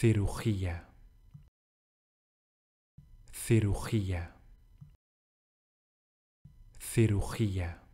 cirugía, cirugía, cirugía.